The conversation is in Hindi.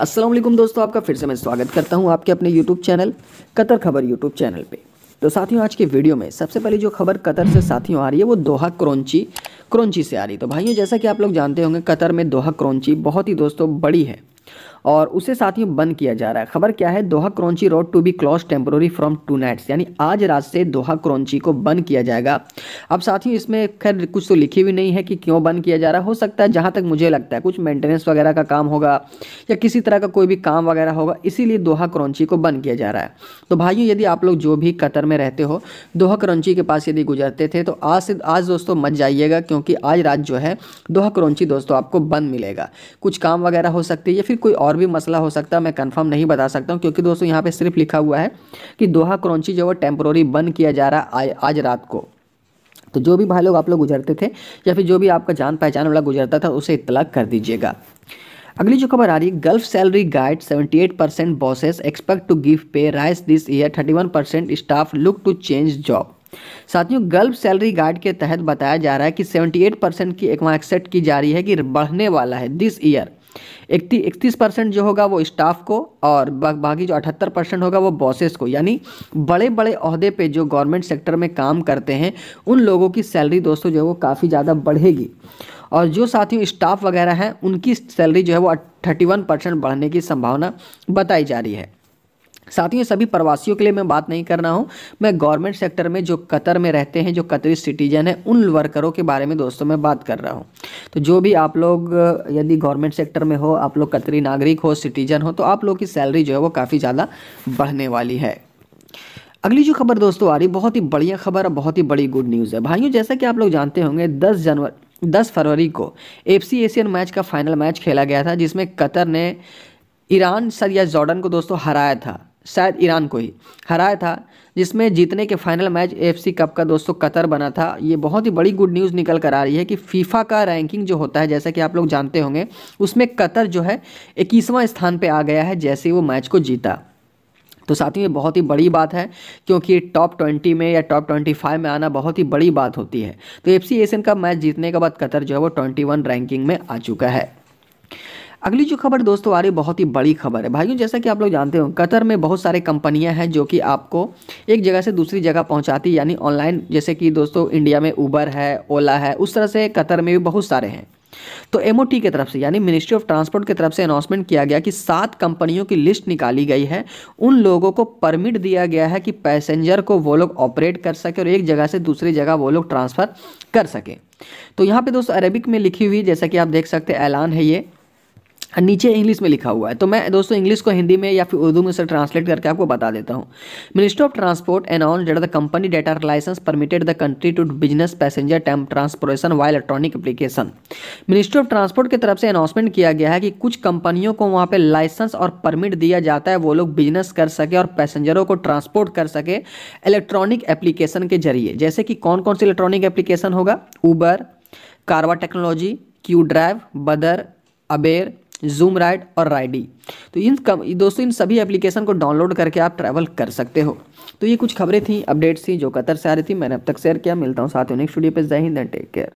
असलम दोस्तों आपका फिर से मैं स्वागत करता हूँ आपके अपने यूट्यूब चैनल कतर खबर यूट्यूब चैनल पे तो साथियों आज के वीडियो में सबसे पहले जो खबर कतर से साथियों आ रही है वो दोहा क्रोंची क्रोंची से आ रही है तो भाइयों जैसा कि आप लोग जानते होंगे कतर में दोहा क्रोंची बहुत ही दोस्तों बड़ी है और उसे साथ ही बंद किया जा रहा है खबर क्या है Doha Corniche road to be closed temporarily from two nights यानी आज रात से दोहा क्रॉन्ची को बंद किया जाएगा अब साथ ही इसमें खैर कुछ तो लिखी हुई नहीं है कि क्यों बंद किया जा रहा है हो सकता है जहाँ तक मुझे लगता है कुछ मेंटेनेंस वगैरह का काम होगा या किसी तरह का कोई भी काम वगैरह होगा इसीलिए दोहा क्रॉन्ची को बंद किया जा रहा है तो भाइयों यदि आप लोग जो भी कतर में रहते हो दोहा क्रॉन्ची के पास यदि गुजरते थे तो आज से आज दोस्तों मत जाइएगा क्योंकि आज रात जो है दोहा क्रॉन्ची दोस्तों आपको बंद मिलेगा कुछ काम वगैरह हो सकती है या फिर कोई और और भी मसला हो सकता है मैं कंफर्म नहीं बता सकता हूँ क्योंकि दोस्तों यहाँ पे सिर्फ लिखा हुआ है कि दोहा क्रॉन्ची जो है टेम्प्रोरी बंद किया जा रहा है आज रात को तो जो भी भाई लोग आप लोग गुजरते थे या फिर जो भी आपका जान पहचान वाला गुजरता था उसे इतलाक कर दीजिएगा अगली जो खबर आ रही है Gulf salary guide 78 percent bosses expect to give pay rise this year 31 percent staff look to change job साथियों गल्फ सैलरी गाइड के तहत बताया जा रहा है कि 78 परसेंट की एक वहाँ एक्सेप्ट की जा रही है कि बढ़ने वाला है दिस ईयर इकतीस परसेंट जो होगा वो स्टाफ को और बाकी जो अठहत्तर परसेंट होगा वो बॉसेस को यानी बड़े बड़े अहदे पे जो गवर्नमेंट सेक्टर में काम करते हैं उन लोगों की सैलरी दोस्तों जो है वो काफ़ी ज़्यादा बढ़ेगी और जो साथियों स्टाफ वगैरह हैं उनकी सैलरी जो है वो थर्टी वन परसेंट बढ़ने की संभावना बताई जा रही है साथियों सभी प्रवासियों के लिए मैं बात नहीं कर रहा हूँ मैं गवर्नमेंट सेक्टर में जो कतर में रहते हैं जो कतरी सिटीजन है उन वर्करों के बारे में दोस्तों मैं बात कर रहा हूँ तो जो भी आप लोग यदि गवर्नमेंट सेक्टर में हो आप लोग कतरी नागरिक हो सिटीजन हो तो आप लोग की सैलरी जो है वो काफ़ी ज़्यादा बढ़ने वाली है अगली जो खबर दोस्तों आ रही बहुत ही बढ़िया खबर और बहुत ही बड़ी गुड न्यूज़ है भाइयों जैसा कि आप लोग जानते होंगे दस जनवरी दस फरवरी को एफ एशियन मैच का फाइनल मैच खेला गया था जिसमें कतर ने ईरान सर या जॉर्डन को दोस्तों हराया था शायद ईरान को ही हराया था जिसमें जीतने के फाइनल मैच एफ कप का दोस्तों कतर बना था ये बहुत ही बड़ी गुड न्यूज़ निकल कर आ रही है कि फीफा का रैंकिंग जो होता है जैसा कि आप लोग जानते होंगे उसमें कतर जो है इक्कीसवां स्थान पर आ गया है जैसे वो मैच को जीता तो साथ ही ये बहुत ही बड़ी बात है क्योंकि टॉप ट्वेंटी में या टॉप ट्वेंटी फाइव में आना बहुत ही बड़ी बात होती है तो F C Asian cup match जीतने के बाद कतर जो है वो ट्वेंटी वन रैंकिंग में आ चुका है अगली जो खबर दोस्तों आ रही बहुत ही बड़ी खबर है भाइयों जैसा कि आप लोग जानते हो कतर में बहुत सारे कंपनियां हैं जो कि आपको एक जगह से दूसरी जगह पहुंचाती यानी ऑनलाइन जैसे कि दोस्तों इंडिया में ऊबर है ओला है उस तरह से कतर में भी बहुत सारे हैं तो एम की तरफ से यानी मिनिस्ट्री ऑफ ट्रांसपोर्ट की तरफ से अनाउंसमेंट किया गया कि सात कंपनियों की लिस्ट निकाली गई है उन लोगों को परमिट दिया गया है कि पैसेंजर को वो लोग ऑपरेट कर सके और एक जगह से दूसरी जगह वो लोग ट्रांसफ़र कर सकें तो यहाँ पे दोस्तों अरेबिक में लिखी हुई जैसा कि आप देख सकते ऐलान है ये नीचे इंग्लिश में लिखा हुआ है तो मैं दोस्तों इंग्लिश को हिंदी में या फिर उर्दू में से ट्रांसलेट करके आपको बता देता हूँ ministry of transport announced that the company data licence permitted the country to business passenger time transportation via electronic application ministry of transport की तरफ से अनाउंसमेंट किया गया है कि कुछ कंपनियों को वहाँ पर लाइसेंस और परमिट दिया जाता है वो लोग बिजनेस कर सके और पैसेंजरों को ट्रांसपोर्ट कर सके इलेक्ट्रॉनिक एप्लीकेशन के जरिए जैसे कि कौन कौन सी इलेक्ट्रॉनिक एप्लीकेशन होगा Uber Karwa technology Q drive बदर अबेर जूम राइड और राइडी e। तो इन कम दोस्तों इन सभी एप्लीकेशन को डाउनलोड करके आप ट्रैवल कर सकते हो तो ये कुछ खबरें थी अपडेट्स थी जो कतर से आ रही थी मैंने अब तक शेयर किया मिलता हूँ साथ ही नेक्स्ट वीडियो पर जय हिंद एंड टेक केयर